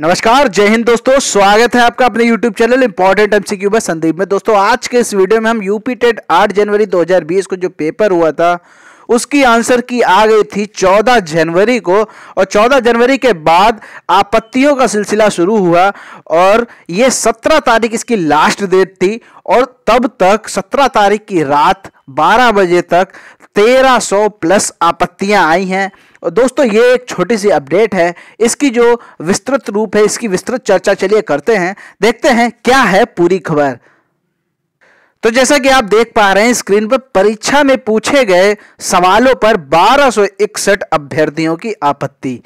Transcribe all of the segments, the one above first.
नमस्कार जय हिंद दोस्तों स्वागत है आपका अपने यूट्यूब चैनल इंपॉर्टेंट एमसीक्यू सी संदीप में दोस्तों आज के इस वीडियो में हम यूपी टेट आठ जनवरी 2020 को जो पेपर हुआ था उसकी आंसर की आ गई थी 14 जनवरी को और 14 जनवरी के बाद आपत्तियों का सिलसिला शुरू हुआ और ये 17 तारीख इसकी लास्ट डेट थी और तब तक 17 तारीख की रात 12 बजे तक 1300 प्लस आपत्तियां आई हैं और दोस्तों ये एक छोटी सी अपडेट है इसकी जो विस्तृत रूप है इसकी विस्तृत चर्चा चलिए करते हैं देखते हैं क्या है पूरी खबर तो जैसा कि आप देख पा रहे हैं स्क्रीन पर परीक्षा में पूछे गए सवालों पर इकसठ अभ्यर्थियों की आपत्ति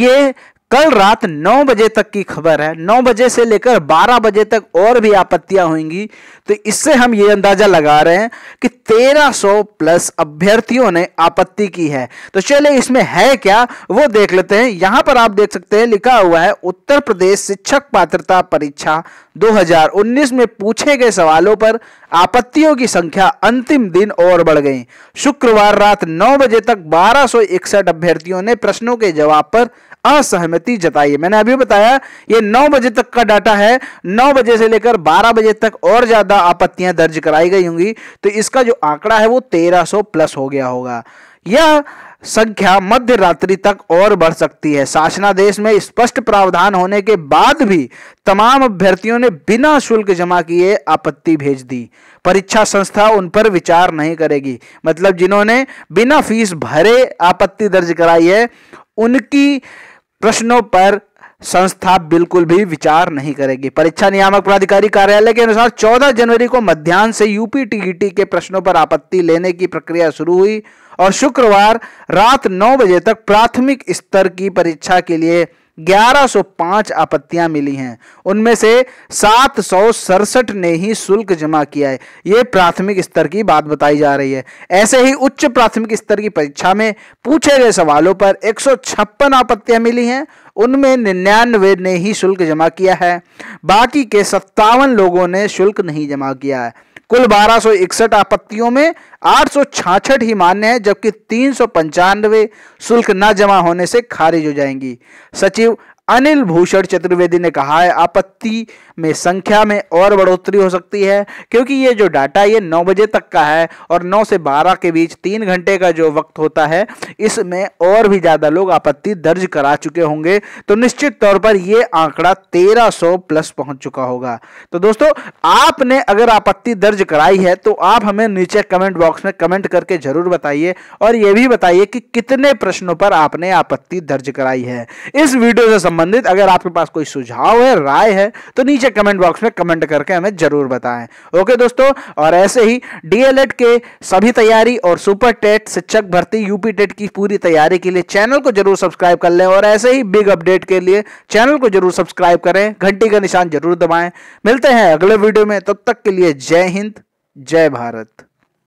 ये कल रात 9 बजे तक की खबर है 9 बजे से लेकर 12 बजे तक और भी आपत्तियां होंगी तो इससे हम ये अंदाजा लगा रहे हैं कि 1300 प्लस अभ्यर्थियों ने आपत्ति की है तो चलिए इसमें है क्या वो देख लेते हैं यहां पर आप देख सकते हैं लिखा हुआ है उत्तर प्रदेश शिक्षक पात्रता परीक्षा 2019 में पूछे गए सवालों पर आपत्तियों की संख्या अंतिम दिन और बढ़ गई शुक्रवार रात 9 बजे तक बारह अभ्यर्थियों ने प्रश्नों के जवाब पर असहमति जताई मैंने अभी बताया ये 9 बजे तक का डाटा है 9 बजे से लेकर 12 बजे तक और ज़्यादा आपत्तियां दर्ज कराई गई होंगी तो इसका जो आंकड़ा है वो 1300 प्लस हो गया होगा यह संख्या मध्य रात्रि तक और बढ़ सकती है शासनादेश में स्पष्ट प्रावधान होने के बाद भी तमाम अभ्यर्थियों ने बिना शुल्क जमा किए आपत्ति भेज दी परीक्षा संस्था उन पर विचार नहीं करेगी मतलब जिन्होंने बिना फीस भरे आपत्ति दर्ज कराई है उनकी प्रश्नों पर संस्था बिल्कुल भी विचार नहीं करेगी परीक्षा नियामक प्राधिकारी कार्यालय के अनुसार 14 जनवरी को मध्यान्ह से यूपी टीईटी के प्रश्नों पर आपत्ति लेने की प्रक्रिया शुरू हुई और शुक्रवार रात नौ बजे तक प्राथमिक स्तर की परीक्षा के लिए 1105 आपत्तियां मिली हैं उनमें से सात ने ही शुल्क जमा किया है ये प्राथमिक स्तर की बात बताई जा रही है ऐसे ही उच्च प्राथमिक स्तर की परीक्षा में पूछे गए सवालों पर एक आपत्तियां मिली हैं उनमें निन्यानवे ने ही शुल्क जमा किया है बाकी के सत्तावन लोगों ने शुल्क नहीं जमा किया है कुल बारह आपत्तियों में आठ ही मान्य है जबकि तीन शुल्क न जमा होने से खारिज हो जाएंगी सचिव अनिल भूषण चतुर्वेदी ने कहा है आपत्ति में संख्या में और बढ़ोतरी हो सकती है क्योंकि ये जो डाटा ये 9 बजे तक का है और 9 से 12 के बीच तीन घंटे का जो वक्त होता है इसमें और भी ज़्यादा लोग आपत्ति दर्ज करा चुके होंगे तो निश्चित तौर पर ये आंकड़ा 1300 प्लस पहुंच चुका होगा तो दोस्तों आपने अगर आपत्ति दर्ज कराई है तो आप हमें नीचे कमेंट बॉक्स में कमेंट करके ज़रूर बताइए और ये भी बताइए कि कितने प्रश्नों पर आपने आपत्ति दर्ज कराई है इस वीडियो से संबंधित अगर आपके पास कोई सुझाव है राय है तो नीचे कमेंट बॉक्स में कमेंट करके हमें जरूर बताएं ओके दोस्तों और ऐसे ही डीएलएड के सभी तैयारी और सुपर टेट शिक्षक भर्ती यूपी टेट की पूरी तैयारी के लिए चैनल को जरूर सब्सक्राइब कर लें और ऐसे ही बिग अपडेट के लिए चैनल को जरूर सब्सक्राइब करें घंटी का निशान जरूर दबाएं मिलते हैं अगले वीडियो में तब तक के लिए जय हिंद जय भारत